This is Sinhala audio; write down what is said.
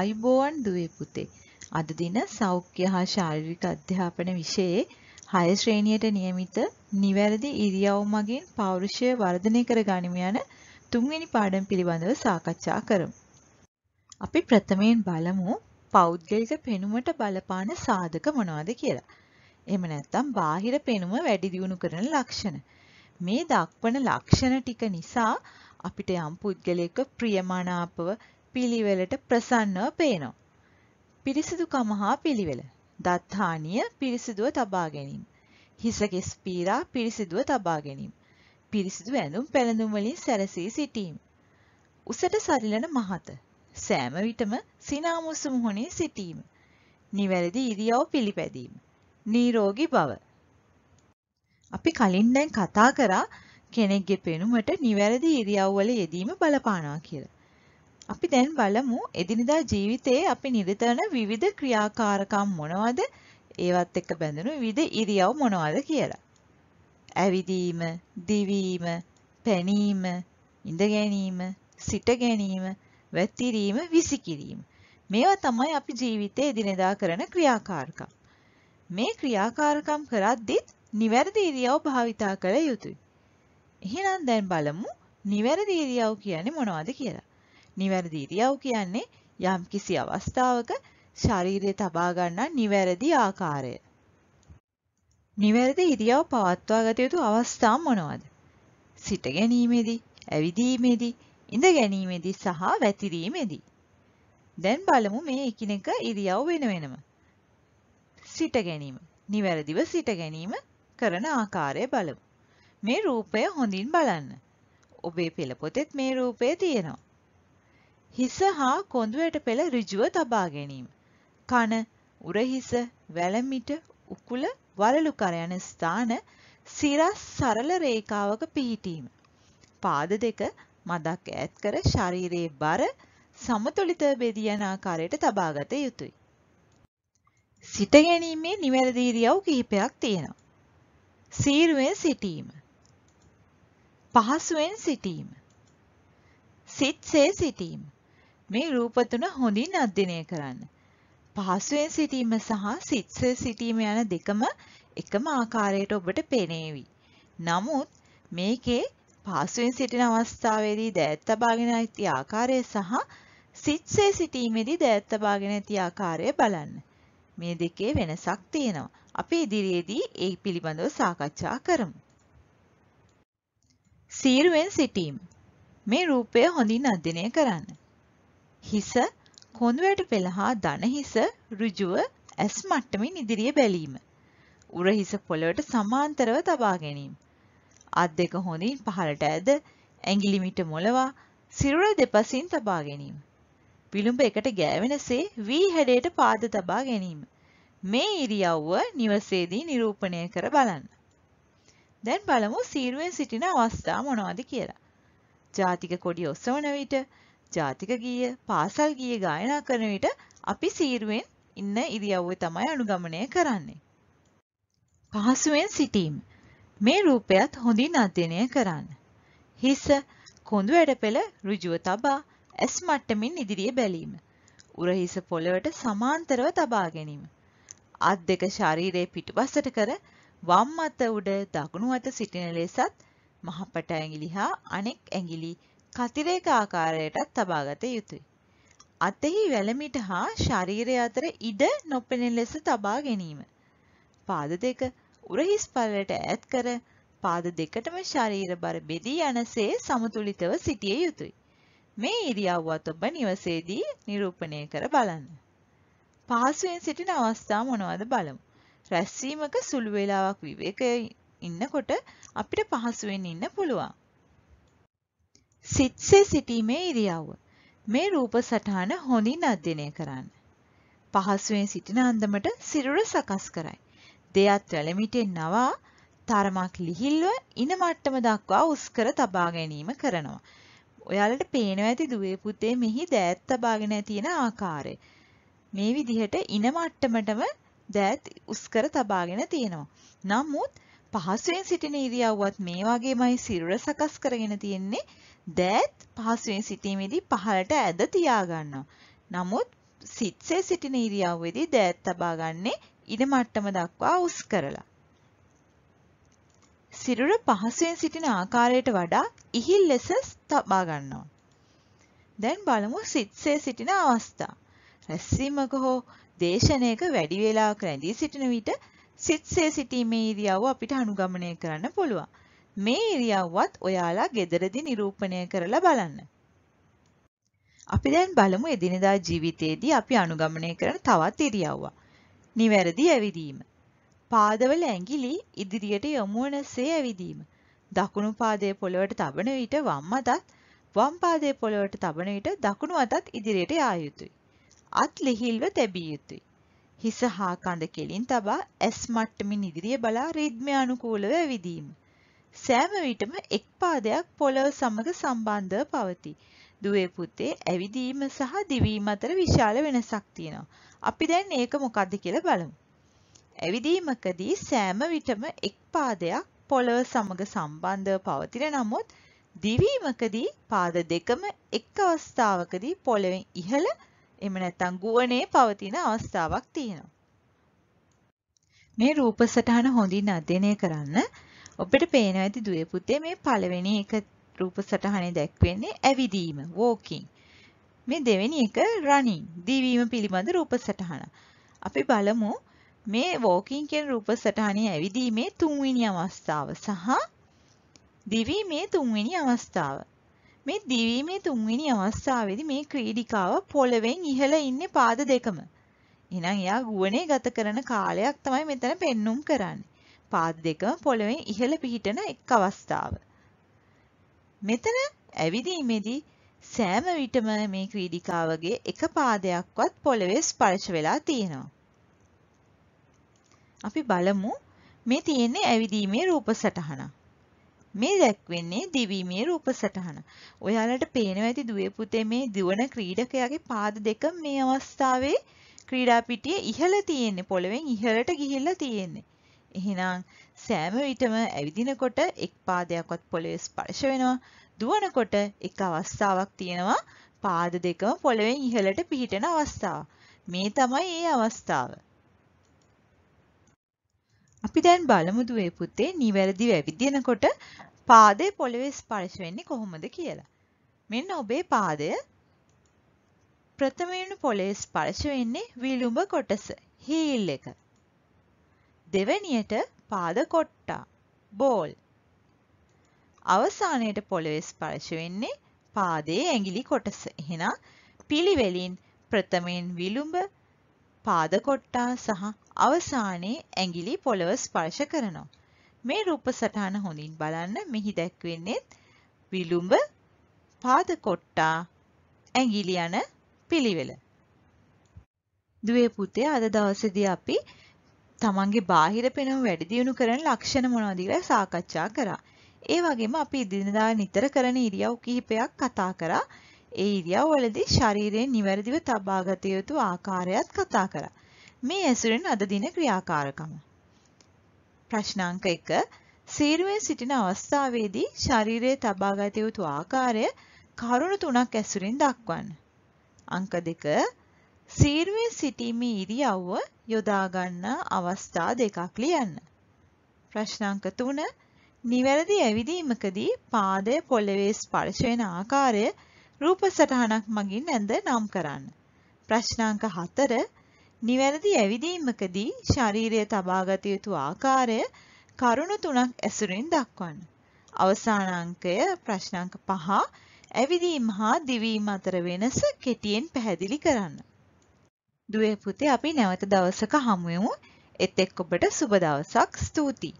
ආයුබෝවන් දුවේ පුතේ. අද දින සෞඛ්‍ය හා ශාරීරික අධ්‍යාපන විෂයේ 6 ශ්‍රේණියට નિયમિત නිවැරදි ඉරියව් මගින් පෞරුෂය වර්ධනය කර ගනිමු යන තුන්වෙනි පාඩම් පිළිබඳව සාකච්ඡා කරමු. අපි ප්‍රථමයෙන් බලමු පෞද්ගලික පෙනුමට බලපාන සාධක මොනවද කියලා. එහෙම නැත්නම් බාහිර පෙනුම වැඩි දියුණු කරන ලක්ෂණ. මේ දක්වන ලක්ෂණ ටික නිසා අපිට යම් පුද්ගලයෙක්ව ප්‍රියමනාපව පිළිවෙලට ප්‍රසන්නව පේනවා. පිරිසිදුකම හා පිළිවෙල. දත්හානිය පිරිසිදුව තබා ගැනීම. හිසකෙස් පීරා පිරිසිදුව තබා ගැනීම. පිරිසිදු ඇඳුම් පැළඳුම් වලින් සැරසී සිටීම. උසට සරිලන මහත. සෑම විටම සිනාමුසුම් හොනේ සිටීම. නිවැරදි ඉරියව් පිළිපැදීම. නිරෝගී බව. අපි කලින් දැන් කතා කරා කෙනෙක්ගේ පෙනුමට නිවැරදි ඉරියව් වල යෙදීම බලපානවා කියලා. අපි දැන් බලමු එදිනෙදා ජීවිතයේ අපි නිරතවන විවිධ ක්‍රියාකාරකම් මොනවද? ඒවත් එක්ක බැඳුණු විවිධ ඉරියව් මොනවද කියලා. ඇවිදීම, දිවීම, පැනීම, ඉඳ ගැනීම, සිට ගැනීම, වැතිරීම, විසිකිරීම. මේවා තමයි අපි ජීවිතයේ එදිනෙදා කරන ක්‍රියාකාරකම්. මේ ක්‍රියාකාරකම් කරද්දිත් නිවැරදි ඉරියව් භාවිතා කළ යුතුයි. එහෙනම් දැන් බලමු නිවැරදි ඉරියව් කියන්නේ මොනවද කියලා. නිවැරදි ඉරියව් කියන්නේ යම්කිසි අවස්ථාවක ශරීරය තබා ගන්නා නිවැරදි ආකාරය. නිවැරදි ඉරියව් පවත්වා ගත යුතු අවස්ථා මොනවාද? සිට ගැනීමේදී, ඇවිදීමේදී, ඉඳ ගැනීමේදී සහ වැතිරීමේදී. දැන් බලමු මේ එකිනෙක ඉරියව් වෙන වෙනම. සිට ගැනීම. නිවැරදිව සිට ගැනීම කරන ආකාරය බලමු. මේ රූපය හොඳින් බලන්න. ඔබේ පෙළ පොතෙත් මේ රූපය තියෙනවා. හිස හා කොඳුයට පෙළ ඍජුව තබා ගැනීම. කන, උරහිස, වැලමිට, උකුල, වලලු කර යන ස්ථාන සිරස් සරල රේඛාවක පිහිටීම. පාද දෙක මදක් ඈත් කර ශරීරයේ බර සමතුලිතව බෙදී යන ආකාරයට තබාගත යුතුය. සිට ගැනීමේ නිවැරදි ඉරියව් කිහිපයක් තියෙනවා. සීරුවෙන් සිටීම. පහසුවෙන් සිටීම. සිත්සේ සිටීම. මේ රූප තුන හොඳින් අධ්‍යයනය කරන්න. පහසුවෙන් සිටීම සහ සිත්සේ සිටීම යන දෙකම එකම ආකාරයට ඔබට පෙනේවි. නමුත් මේකේ පහසුවෙන් සිටින අවස්ථාවේදී දෑත් තබාගෙන ඇති ආකාරය සහ සිත්සේ සිටීමේදී දෑත් තබාගෙන ඇති ආකාරය බලන්න. මේ දෙකේ වෙනසක් තියෙනවා. අපි ඉදිරියේදී ඒ පිළිබඳව සාකච්ඡා කරමු. සීරුවෙන් සිටීම මේ රූපය හොඳින් අධ්‍යයනය කරන්න. හිස කොඳුයට පෙළහා දන හිස ඍජුව ඇස් මට්ටමින් ඉදිරියේ බැලීම. උර හිස පොළවට සමාන්තරව තබා ගැනීම. අත් දෙක හොඳින් පහළට ඇද ඇඟිලි මිට මොලවා සිරුර දෙපසින් තබා ගැනීම. පිළුඹ එකට ගෑවෙනසේ වී හැඩයට පාද තබා ගැනීම. මේ ඉරියව්ව නිවසේදී නිරූපණය කර බලන්න. දැන් බලමු සීරුවෙන් සිටින අවස්ථා මොනවද කියලා. ජාතික කොඩිය ඔසවන විට ජාතික ගීය, පාසල් ගීය ගායනා කරන විට අපි සීරුවෙන් ඉන්න ඉරියව්වේ තමයි අනුගමනය කරන්නේ. පහසුවෙන් සිටීම. මේ රූපයත් හොඳින් අධ්‍යයනය කරන්න. හිස කොඳු ඇඩපෙළ ඍජුව තබා ඇස් මට්ටමින් ඉදිරියේ බැලීම. උර හිස පොළවට සමාන්තරව තබා ගැනීම. අත් දෙක ශරීරයේ පිටුපසට කර වම් අත උඩ දකුණු අත සිටින ලෙසත් මහපට ඇඟිලි හා අනෙක් ඇඟිලි කතිරේක ආකාරයටත් තබාගත යුතුය. අතෙහි වැලමිට හා ශරීරය අතර ඉඩ නොපෙනෙන ලෙස තබා ගැනීම. පාද දෙක උරහිස් පල්ලට ඈත් කර පාද දෙකටම ශරීර බර බෙදී යනසේ සමතුලිතව සිටිය යුතුය. මේ ඉරියව්වත් ඔබ නිවසේදී නිරූපණය කර බලන්න. පහසුවෙන් සිටින අවස්ථා මොනවද බලමු. රැස්වීමක සුළු වේලාවක් විවේකයේ ඉන්නකොට අපිට පහසුවෙන් ඉන්න පුළුවන්. සිත්සේ සිටීමේ ඉරියව්ව. මේ රූප සටහන හොඳින් අධ්‍යයනය කරන්න. පහසුවෙන් සිටින අන්දමට සිරුර සකස් කරයි. දෙයත් වැළමිටෙන් නවා තරමක් ලිහිල්ව ඉන මට්ටම දක්වා උස් කර තබා ගැනීම කරනවා. ඔයාලට පේනවා ඇති දුවේ පුතේ මෙහි දෑත් තබාගෙන තියෙන ආකාරය. මේ විදිහට ඉන මට්ටමටම දෑත් උස් කර තබාගෙන තියෙනවා. නමුත් පහසුවෙන් සිටින ඉරියව්වත් මේ වගේමයි සිරුර සකස් කරගෙන තියෙන්නේ දෑත් පහසුවෙන් සිටීමේදී පහළට ඇද තියාගන්නවා. නමුත් සිත්සේ සිටින ඉරියව්වේදී දෑත් තබාගන්නේ ඉඩ මට්ටම දක්වා උස් කරලා. සිරුර පහසුවෙන් සිටින ආකාරයට වඩා ඉහිල් ලෙස තබා ගන්නවා. දැන් බලමු සිත්සේ සිටින අවස්ථා. රැස්වීමක හෝ දේශනයක වැඩි වේලාවක් රැඳී සිටින විට සිත්සේ සිටීමේ ඉරියව්ව අපිට අනුගමනය කරන්න පුළුවන්. මේ ඉරියව්වත් ඔයාලා ගෙදරදි නිරූපණය කරලා බලන්න. අපි දැන් බලමු එදිනෙදා ජීවිතයේදී අපි අනුගමනය කරන තවත් ඉරියව්වක්. නිවැරදි ඇවිදීම. පාදවල ඇඟිලි ඉදිරියට යොමු වනසේ ඇවිදීම. දකුණු පාදයේ පොළවට තබන විට වම් අතත් වම් පාදයේ පොළවට තබන විට දකුණු අතත් ඉදිරියට යා යුතුයි. අත් ලිහිල්ව තැබිය යුතුයි. හිස හා කඳ කෙලින් තබා ඇස් මට්ටමින් ඉදිරිය බලා රිද්මයානුකූලව ඇවිදීම. සෑම විටම එක් පාදයක් පොළව සමග සම්බන්ධව පවතී. දුවේ පුතේ ඇවිදීම සහ දිවීම අතර විශාල වෙනසක් තියෙනවා. අපි දැන් ඒක මොකද්ද කියලා බලමු. ඇවිදීමකදී සෑම විටම එක් පාදයක් පොළව සමග සම්බන්ධව පවතින නමුත් දිවීමකදී පාද දෙකම එක් අවස්ථාවකදී පොළවෙන් ඉහළ එහෙම නැත්නම් ගුවනේ පවතින අවස්ථාවක් තියෙනවා. මේ රූප සටහන හොඳින් අධ්‍යයනය කරන්න ඔබට පේනවා ඇති දුවේ පුතේ මේ පළවෙනි එක රූප සටහනේ දැක්වෙන්නේ ඇවිදීම walking. මේ දෙවෙනි එක running දීවීම පිළිබඳ රූප සටහන. අපි බලමු මේ walking කියන රූප සටහනේ ඇවිදීමේ තුන්වෙනි අවස්ථාව සහ දිවීමේ තුන්වෙනි අවස්ථාව. මේ දිවීමේ තුන්වෙනි අවස්ථාවේදී මේ ක්‍රීඩිකාව පොළවෙන් ඉහළ ඉන්නේ පාද දෙකම. එහෙනම් එයා ගුවනේ ගත කරන කාලයක් තමයි මෙතන පෙන්눔 කරන්නේ. පාද දෙකම පොළොවෙන් ඉහළ පිහිටන එක් අවස්ථාව. මෙතන ඇවිදීමේදී සෑම විටම මේ ක්‍රීඩිකාවගේ එක පාදයක්වත් පොළවේ ස්පර්ශ වෙලා තියෙනවා. අපි බලමු මේ තියෙන්නේ ඇවිදීමේ රූප සටහන. මේ දැක්වෙන්නේ දිවීමේ රූප සටහන. ඔයාලට පේනවා ඇති දුවේ පුතේ මේ දිවන ක්‍රීඩකයාගේ පාද දෙක මේ අවස්ථාවේ ක්‍රීඩා පිටියේ ඉහළ තියෙන්නේ පොළවෙන් ඉහළට ගිහිල්ලා තියෙන්නේ. එහෙනම් සෑම විටම ඇවිදිනකොට එක් පාදයක්වත් පොළවේ ස්පර්ශ වෙනවා. දුවනකොට එක් අවස්ථාවක් තියෙනවා පාද දෙකම පොළවෙන් ඉහළට පිහිටන අවස්ථාව. මේ තමයි ඒ අවස්ථාව. අපි දැන් බලමු දුවේ පුතේ නිවැරදිව ඇවිදිනකොට පාදේ පොළවේ ස්පර්ශ වෙන්නේ කොහොමද කියලා. මෙන්න ඔබේ පාදය ප්‍රථමයෙන් පොළවේ ස්පර්ශ වෙන්නේ විලුඹ කොටස, හීල් එක. දෙවැනියට පාද කොට්ටා බෝල් අවසානයට පොළවේ ස්පර්ශ වෙන්නේ පාදයේ ඇඟිලි කොටස. එහෙනම් පිළිවෙලින් ප්‍රථමයෙන් විලුඹ පාද කොට්ටා සහ අවසානයේ ඇඟිලි පොළව ස්පර්ශ කරනවා. මේ රූප සටහන හොඳින් බලන්න මෙහි දැක්වෙන්නේ විලුඹ පාද කොට්ටා ඇඟිලි යන පිළිවෙල. දුවේ පුතේ අද දවසේදී අපි තමන්ගේ බාහිර පෙනුම වැඩි දියුණු කරන ලක්ෂණ මොනවද කියලා සාකච්ඡා කරා. ඒ වගේම අපි දිනදා නිතර කරන ඉරියව් කිහිපයක් කතා කරා. ඒ ඉරියව් වලදී ශරීරයේ නිවැරදිව තබා ගත යුතු ආකාරයත් කතා කරා. මේ ඇසුරෙන් අද දින ක්‍රියාකාරකම. ප්‍රශ්න අංක 1 සීරුවෙන් සිටින අවස්ථාවේදී ශරීරයේ තබා ගත යුතු ආකාරය කරුණු තුනක් ඇසුරින් දක්වන්න. අංක 2 සීරුවෙන් සිටීමේ ඉරියව්ව යොදා ගන්නා අවස්ථා දෙකක් ලියන්න. ප්‍රශ්න අංක 3 නිවැරදි ඇවිදීමකදී පාදය පොළවේ ස්පර්ශ වෙන ආකාරය රූප සටහනක් මගින් ඇඳ නම් කරන්න. ප්‍රශ්න අංක 4 නිවැරදි ඇවිදීමකදී ශරීරය තබා ගත යුතු ආකාරය කරුණු තුනක් ඇසුරින් දක්වන්න. අවසාන අංකය ප්‍රශ්න අංක 5 ඇවිදීම හා දිවීම අතර වෙනස කෙටියෙන් පැහැදිලි කරන්න. දුවේ පුතේ අපි නැවත දවසක හමු එතෙක් ඔබට සුබ දවසක්. ස්තුතියි.